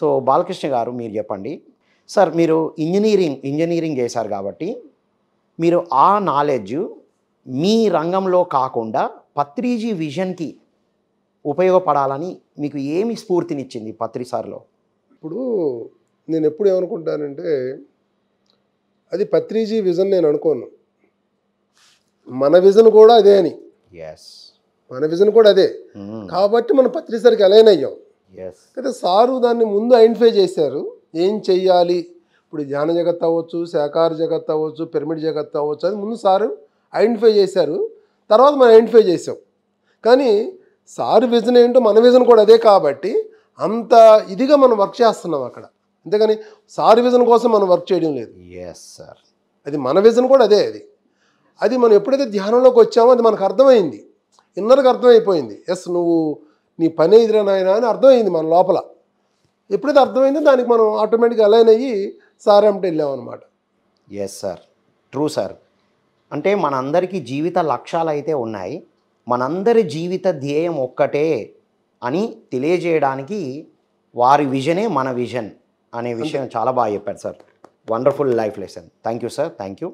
So Balakrishna గారు మీరు చెప్పండి సార్ మీరు ఇంజనీరింగ్ ఇంజనీరింగ్ చేశారు కాబట్టి మీరు ఆ నాలెడ్జ్ మీ రంగంలో కాకుండా పత్రిజీ విజన్కి ఉపయోగపడాలని మీకు ఏమి స్ఫూర్తినిచ్చింది పత్రిసార్లో ఇప్పుడు నేను ఎప్పుడు ఏమనుకుంటానంటే అది పత్రిజీ విజన్ నేను అనుకోను మన విజన్ కూడా అదే అని ఎస్ మన విజన్ కూడా అదే hmm. కాబట్టి మనం సార్కి ఎలా అయ్యాం అంటే సారు దాన్ని ముందు ఐడెంటిఫై చేశారు ఏం చెయ్యాలి ఇప్పుడు ధ్యాన జగత్ అవ్వచ్చు సహకార జగత్ అవ్వచ్చు పిరమిడ్ జగత్ అవ్వచ్చు అది ముందు సారు ఐడెంటిఫై చేశారు తర్వాత మనం ఐడెంటిఫై చేసాం కానీ సారు విజన్ ఏంటో మన విజన్ కూడా అదే కాబట్టి అంత ఇదిగా మనం వర్క్ చేస్తున్నాం అక్కడ అంతేగాని సారు విజన్ కోసం మనం వర్క్ చేయడం లేదు ఎస్ సార్ అది మన విజన్ కూడా అదే అది అది మనం ఎప్పుడైతే ధ్యానంలోకి వచ్చామో అది మనకు అర్థమైంది ఇన్నర్కి అర్థమైపోయింది ఎస్ నువ్వు నీ పని ఎదురా నాయన అని అర్థమైంది మన లోపల ఎప్పుడైతే అర్థమైందో దానికి మనం ఆటోమేటిక్గా అలైన్ అయ్యి సార్ అంటే వెళ్ళామన్నమాట ఎస్ సార్ ట్రూ సార్ అంటే మనందరికీ జీవిత లక్ష్యాలు అయితే ఉన్నాయి మనందరి జీవిత ధ్యేయం ఒక్కటే అని తెలియజేయడానికి వారి విజనే మన విజన్ అనే విషయం చాలా బాగా చెప్పారు sir wonderful life lesson thank you sir thank you